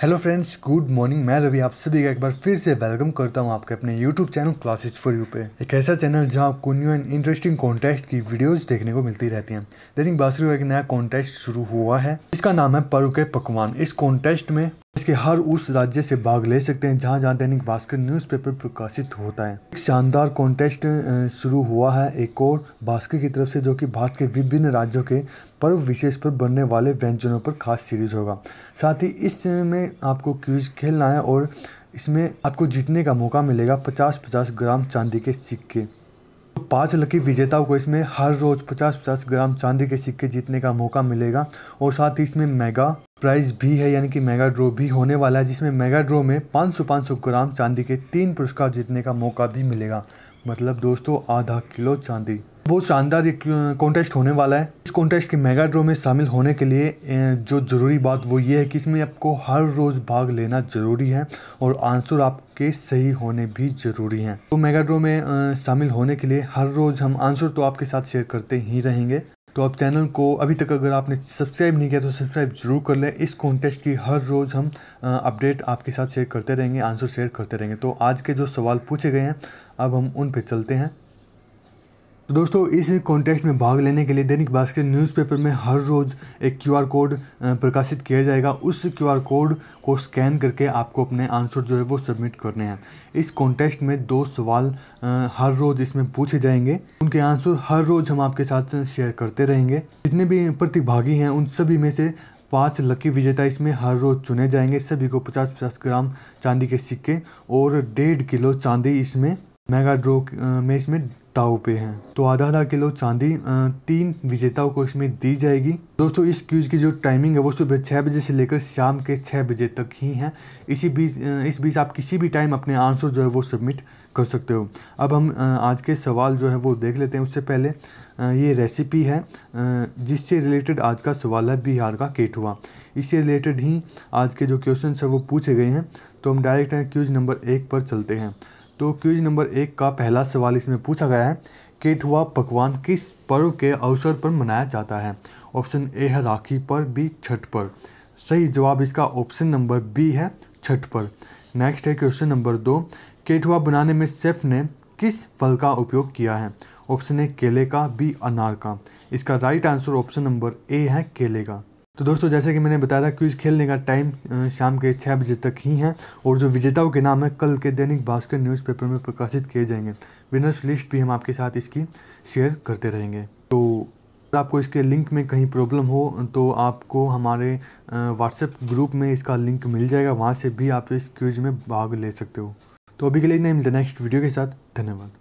hello friends good morning मैं रवि आप सभी का एक बार फिर से वेलकम करता हूं आपके अपने YouTube channel classes for you पे एक ऐसा चैनल जहां आपको न्यू एंड इंटरेस्टिंग कॉन्टेस्ट की वीडियोस देखने को मिलती रहती हैं दैनिक बासरी का एक नया कॉन्टेस्ट शुरू हुआ है इसका नाम है परू के पकवान इस कॉन्टेस्ट में इसके हर उस राज्य से भाग ले सकते हैं जहां जहां दैनिक भास्कर न्यूज़पेपर प्रकाशित होता है एक शानदार कॉन्टेस्ट शुरू हुआ है एक और भास्कर की तरफ से जो कि भारत के विभिन्न राज्यों के पर्व विशेष पर बनने वाले व्यंजनों पर खास सीरीज होगा साथ ही इसमें आपको क्यूज खेलना है और इसमें आपको जीतने का मौका मिलेगा पचास पचास ग्राम चांदी के सिक्के तो पाँच लकी विजेताओं को इसमें हर रोज़ पचास पचास ग्राम चांदी के सिक्के जीतने का मौका मिलेगा और साथ ही इसमें मेगा प्राइज भी है यानी कि मेगा ड्रो भी होने वाला है जिसमें मेगा ड्रो में 500 500 ग्राम चांदी के तीन पुरस्कार जीतने का मौका भी मिलेगा मतलब दोस्तों आधा किलो चांदी बहुत शानदार एक कॉन्टेस्ट होने वाला है इस कॉन्टेस्ट के मेगा ड्रो में शामिल होने के लिए जो ज़रूरी बात वो ये है कि इसमें आपको हर रोज़ भाग लेना ज़रूरी है और आंसर आपके सही होने भी ज़रूरी हैं तो मेगा ड्रो में शामिल होने के लिए हर रोज़ हम आंसर तो आपके साथ शेयर करते ही रहेंगे तो आप चैनल को अभी तक अगर आपने सब्सक्राइब नहीं किया तो सब्सक्राइब जरूर कर लें इस कॉन्टेस्ट की हर रोज़ हम अपडेट आपके साथ शेयर करते रहेंगे आंसर शेयर करते रहेंगे तो आज के जो सवाल पूछे गए हैं अब हम उन पर चलते हैं तो दोस्तों इस कॉन्टेस्ट में भाग लेने के लिए दैनिक भास्कर न्यूज़पेपर में हर रोज़ एक क्यूआर कोड प्रकाशित किया जाएगा उस क्यूआर कोड को स्कैन करके आपको अपने आंसर जो है वो सबमिट करने हैं इस कॉन्टेस्ट में दो सवाल हर रोज़ इसमें पूछे जाएंगे उनके आंसर हर रोज़ हम आपके साथ शेयर करते रहेंगे जितने भी प्रतिभागी हैं उन सभी में से पाँच लकी विजेता इसमें हर रोज़ चुने जाएंगे सभी को पचास पचास ग्राम चांदी के सिक्के और डेढ़ किलो चांदी इसमें मेगा ड्रो में इसमें ताऊ पे हैं तो आधा आधा किलो चांदी तीन विजेताओं को इसमें दी जाएगी दोस्तों इस क्यूज की जो टाइमिंग है वो सुबह छः बजे से लेकर शाम के छः बजे तक ही है इसी बीच इस बीच आप किसी भी टाइम अपने आंसर जो है वो सबमिट कर सकते हो अब हम आज के सवाल जो है वो देख लेते हैं उससे पहले ये रेसिपी है जिससे रिलेटेड आज का सवाल है बिहार का केठुआ इससे रिलेटेड ही आज के जो क्वेश्चन है वो पूछे गए हैं तो हम डायरेक्ट क्यूज नंबर एक पर चलते हैं तो क्यूज नंबर एक का पहला सवाल इसमें पूछा गया है केठुआ पकवान किस पर्व के अवसर पर मनाया जाता है ऑप्शन ए है राखी पर बी छठ पर सही जवाब इसका ऑप्शन नंबर बी है छठ पर नेक्स्ट है क्वेश्चन नंबर दो केठुआ बनाने में शेफ ने किस फल का उपयोग किया है ऑप्शन ए केले का बी अनार का इसका right answer option number A है केले का तो दोस्तों जैसे कि मैंने बताया था क्विज खेलने का टाइम शाम के छः बजे तक ही है और जो विजेताओं के नाम है कल के दैनिक भास्कर न्यूज़पेपर में प्रकाशित किए जाएंगे विनर्स लिस्ट भी हम आपके साथ इसकी शेयर करते रहेंगे तो आपको इसके लिंक में कहीं प्रॉब्लम हो तो आपको हमारे व्हाट्सएप ग्रुप में इसका लिंक मिल जाएगा वहाँ से भी आप इस क्विज में भाग ले सकते हो तो अभी के लिए मिलते नेक्स्ट वीडियो के साथ धन्यवाद